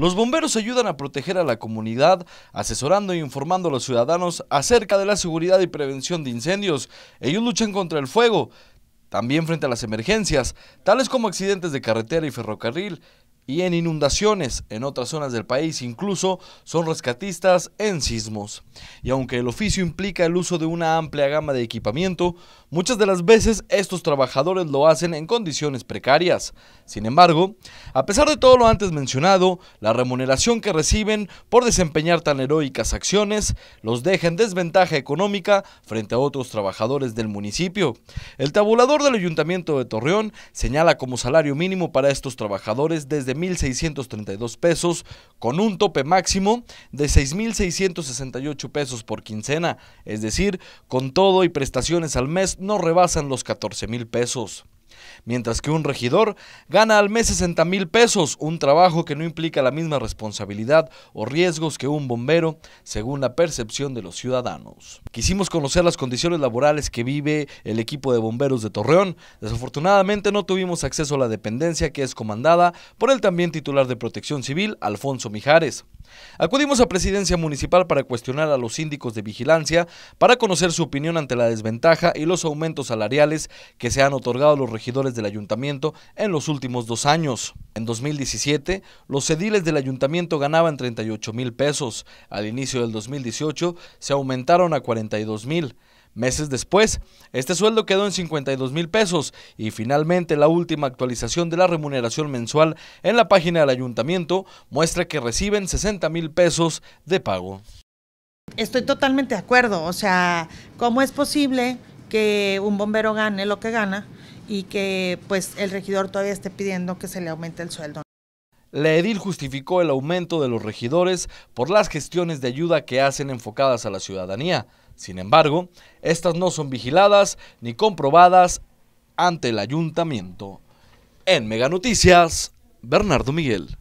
Los bomberos ayudan a proteger a la comunidad, asesorando e informando a los ciudadanos acerca de la seguridad y prevención de incendios. Ellos luchan contra el fuego, también frente a las emergencias, tales como accidentes de carretera y ferrocarril, y en inundaciones en otras zonas del país, incluso son rescatistas en sismos. Y aunque el oficio implica el uso de una amplia gama de equipamiento, muchas de las veces estos trabajadores lo hacen en condiciones precarias. Sin embargo, a pesar de todo lo antes mencionado, la remuneración que reciben por desempeñar tan heroicas acciones los deja en desventaja económica frente a otros trabajadores del municipio. El tabulador del Ayuntamiento de Torreón señala como salario mínimo para estos trabajadores desde dos pesos, con un tope máximo de 6.668 pesos por quincena, es decir, con todo y prestaciones al mes no rebasan los 14.000 pesos mientras que un regidor gana al mes 60 mil pesos, un trabajo que no implica la misma responsabilidad o riesgos que un bombero, según la percepción de los ciudadanos. Quisimos conocer las condiciones laborales que vive el equipo de bomberos de Torreón. Desafortunadamente no tuvimos acceso a la dependencia que es comandada por el también titular de Protección Civil, Alfonso Mijares. Acudimos a Presidencia Municipal para cuestionar a los síndicos de vigilancia, para conocer su opinión ante la desventaja y los aumentos salariales que se han otorgado a los regidores del ayuntamiento en los últimos dos años. En 2017, los ediles del ayuntamiento ganaban 38 mil pesos. Al inicio del 2018, se aumentaron a 42 mil. Meses después, este sueldo quedó en 52 mil pesos y finalmente la última actualización de la remuneración mensual en la página del ayuntamiento muestra que reciben 60 mil pesos de pago. Estoy totalmente de acuerdo, o sea, ¿cómo es posible que un bombero gane lo que gana y que pues el regidor todavía esté pidiendo que se le aumente el sueldo? La edil justificó el aumento de los regidores por las gestiones de ayuda que hacen enfocadas a la ciudadanía. Sin embargo, estas no son vigiladas ni comprobadas ante el ayuntamiento. En Mega Noticias, Bernardo Miguel.